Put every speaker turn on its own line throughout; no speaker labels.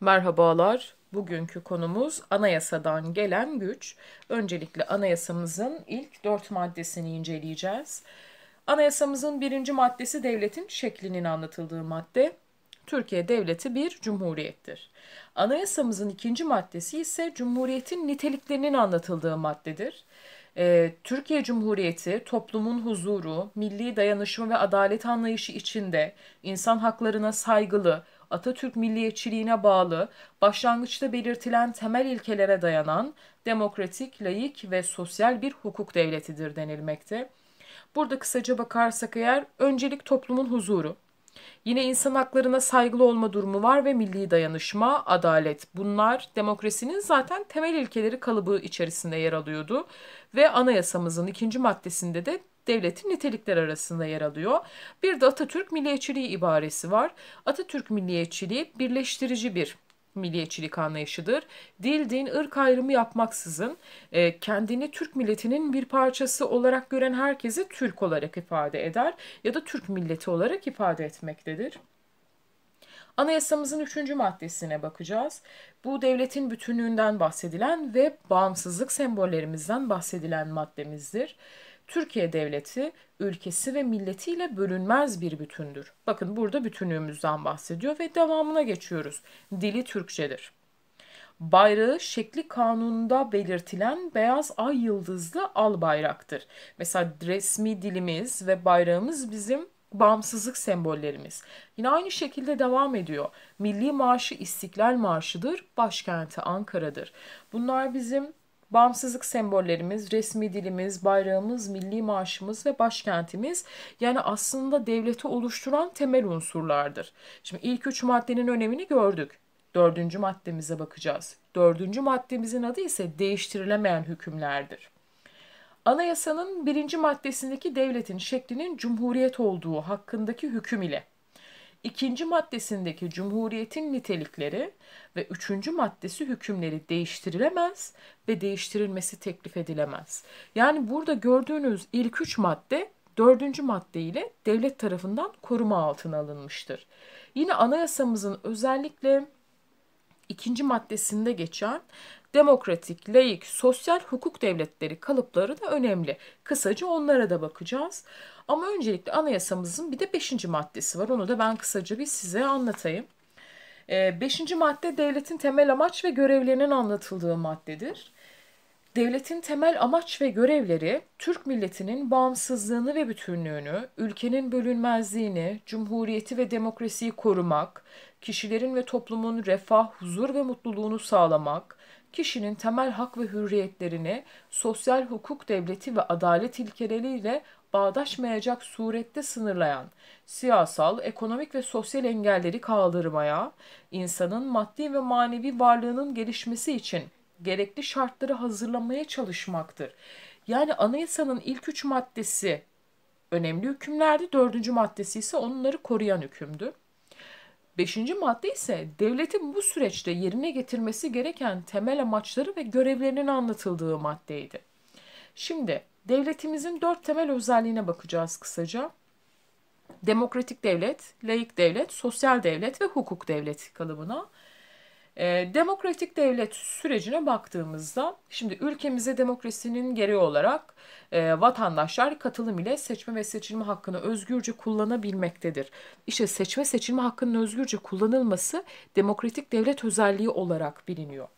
Merhabalar. Bugünkü konumuz anayasadan gelen güç. Öncelikle anayasamızın ilk dört maddesini inceleyeceğiz. Anayasamızın birinci maddesi devletin şeklinin anlatıldığı madde. Türkiye Devleti bir cumhuriyettir. Anayasamızın ikinci maddesi ise cumhuriyetin niteliklerinin anlatıldığı maddedir. Ee, Türkiye Cumhuriyeti toplumun huzuru, milli dayanışma ve adalet anlayışı içinde insan haklarına saygılı, Atatürk milliyetçiliğine bağlı, başlangıçta belirtilen temel ilkelere dayanan demokratik, layık ve sosyal bir hukuk devletidir denilmekte. Burada kısaca bakarsak eğer öncelik toplumun huzuru. Yine insan haklarına saygılı olma durumu var ve milli dayanışma, adalet bunlar demokrasinin zaten temel ilkeleri kalıbı içerisinde yer alıyordu ve anayasamızın ikinci maddesinde de devletin nitelikler arasında yer alıyor. Bir de Atatürk milliyetçiliği ibaresi var. Atatürk milliyetçiliği birleştirici bir milliyetçilik anlayışıdır. Dil, din, ırk ayrımı yapmaksızın e, kendini Türk milletinin bir parçası olarak gören herkesi Türk olarak ifade eder ya da Türk milleti olarak ifade etmektedir. Anayasamızın üçüncü maddesine bakacağız. Bu devletin bütünlüğünden bahsedilen ve bağımsızlık sembollerimizden bahsedilen maddemizdir. Türkiye devleti ülkesi ve milletiyle bölünmez bir bütündür. Bakın burada bütünlüğümüzden bahsediyor ve devamına geçiyoruz. Dili Türkçedir. Bayrağı şekli kanunda belirtilen beyaz ay yıldızlı al bayraktır. Mesela resmi dilimiz ve bayrağımız bizim bağımsızlık sembollerimiz. Yine aynı şekilde devam ediyor. Milli Marşı İstiklal Marşı'dır, başkenti Ankara'dır. Bunlar bizim Bağımsızlık sembollerimiz, resmi dilimiz, bayrağımız, milli maaşımız ve başkentimiz yani aslında devleti oluşturan temel unsurlardır. Şimdi ilk üç maddenin önemini gördük. Dördüncü maddemize bakacağız. Dördüncü maddemizin adı ise değiştirilemeyen hükümlerdir. Anayasanın birinci maddesindeki devletin şeklinin cumhuriyet olduğu hakkındaki hüküm ile ikinci maddesindeki cumhuriyetin nitelikleri ve üçüncü maddesi hükümleri değiştirilemez ve değiştirilmesi teklif edilemez. Yani burada gördüğünüz ilk üç madde dördüncü madde ile devlet tarafından koruma altına alınmıştır. Yine anayasamızın özellikle ikinci maddesinde geçen Demokratik, laik, sosyal hukuk devletleri kalıpları da önemli. Kısaca onlara da bakacağız. Ama öncelikle anayasamızın bir de beşinci maddesi var. Onu da ben kısaca bir size anlatayım. Ee, beşinci madde devletin temel amaç ve görevlerinin anlatıldığı maddedir. Devletin temel amaç ve görevleri Türk milletinin bağımsızlığını ve bütünlüğünü, ülkenin bölünmezliğini, cumhuriyeti ve demokrasiyi korumak, kişilerin ve toplumun refah, huzur ve mutluluğunu sağlamak, kişinin temel hak ve hürriyetlerini sosyal hukuk devleti ve adalet ilkeleriyle bağdaşmayacak surette sınırlayan, siyasal, ekonomik ve sosyal engelleri kaldırmaya, insanın maddi ve manevi varlığının gelişmesi için gerekli şartları hazırlamaya çalışmaktır. Yani anayasanın ilk üç maddesi önemli hükümlerdi, dördüncü maddesi ise onları koruyan hükümdü. Beşinci madde ise devletin bu süreçte yerine getirmesi gereken temel amaçları ve görevlerinin anlatıldığı maddeydi. Şimdi devletimizin dört temel özelliğine bakacağız kısaca. Demokratik devlet, laik devlet, sosyal devlet ve hukuk devleti kalıbına. Ee, demokratik devlet sürecine baktığımızda şimdi ülkemize demokrasinin gereği olarak e, vatandaşlar katılım ile seçme ve seçilme hakkını özgürce kullanabilmektedir. İşte seçme seçilme hakkının özgürce kullanılması demokratik devlet özelliği olarak biliniyor.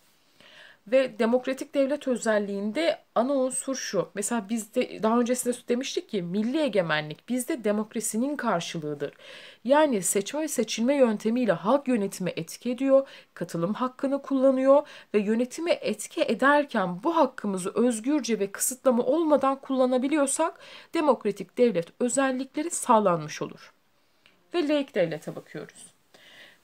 Ve demokratik devlet özelliğinde ana unsur şu. Mesela de daha öncesinde demiştik ki milli egemenlik bizde demokrasinin karşılığıdır. Yani seçme ve seçilme yöntemiyle halk yönetimi etki ediyor, katılım hakkını kullanıyor ve yönetimi etki ederken bu hakkımızı özgürce ve kısıtlama olmadan kullanabiliyorsak demokratik devlet özellikleri sağlanmış olur. Ve laik devlete bakıyoruz.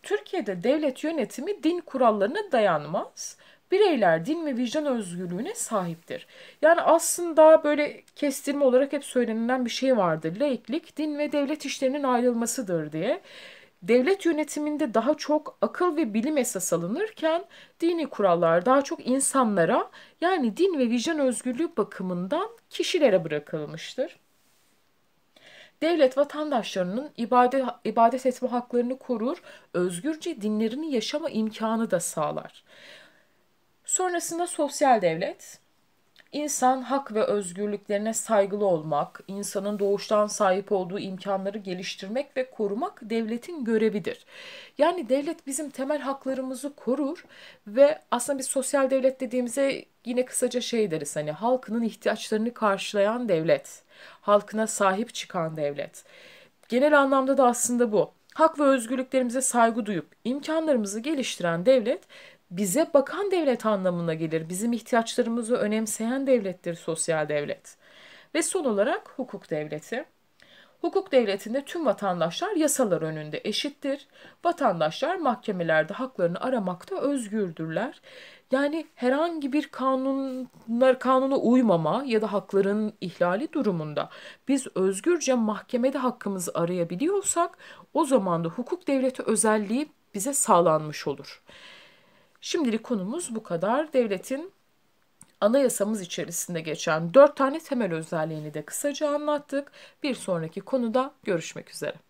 Türkiye'de devlet yönetimi din kurallarına dayanmaz bireyler din ve vicdan özgürlüğüne sahiptir. Yani aslında böyle kestirme olarak hep söylenilen bir şey vardır. Laiklik din ve devlet işlerinin ayrılmasıdır diye. Devlet yönetiminde daha çok akıl ve bilim esas alınırken dini kurallar daha çok insanlara yani din ve vicdan özgürlüğü bakımından kişilere bırakılmıştır devlet vatandaşlarının ibadet, ibadet etme haklarını korur, özgürce dinlerini yaşama imkanı da sağlar sonrasında sosyal devlet. İnsan hak ve özgürlüklerine saygılı olmak, insanın doğuştan sahip olduğu imkanları geliştirmek ve korumak devletin görevidir. Yani devlet bizim temel haklarımızı korur ve aslında bir sosyal devlet dediğimize yine kısaca şey deriz hani halkının ihtiyaçlarını karşılayan devlet, halkına sahip çıkan devlet. Genel anlamda da aslında bu. Hak ve özgürlüklerimize saygı duyup imkanlarımızı geliştiren devlet bize bakan devlet anlamına gelir. Bizim ihtiyaçlarımızı önemseyen devlettir sosyal devlet. Ve son olarak hukuk devleti. Hukuk devletinde tüm vatandaşlar yasalar önünde eşittir. Vatandaşlar mahkemelerde haklarını aramakta özgürdürler. Yani herhangi bir kanunlar kanuna uymama ya da hakların ihlali durumunda biz özgürce mahkemede hakkımızı arayabiliyorsak o zaman da hukuk devleti özelliği bize sağlanmış olur. Şimdilik konumuz bu kadar. Devletin anayasamız içerisinde geçen dört tane temel özelliğini de kısaca anlattık. Bir sonraki konuda görüşmek üzere.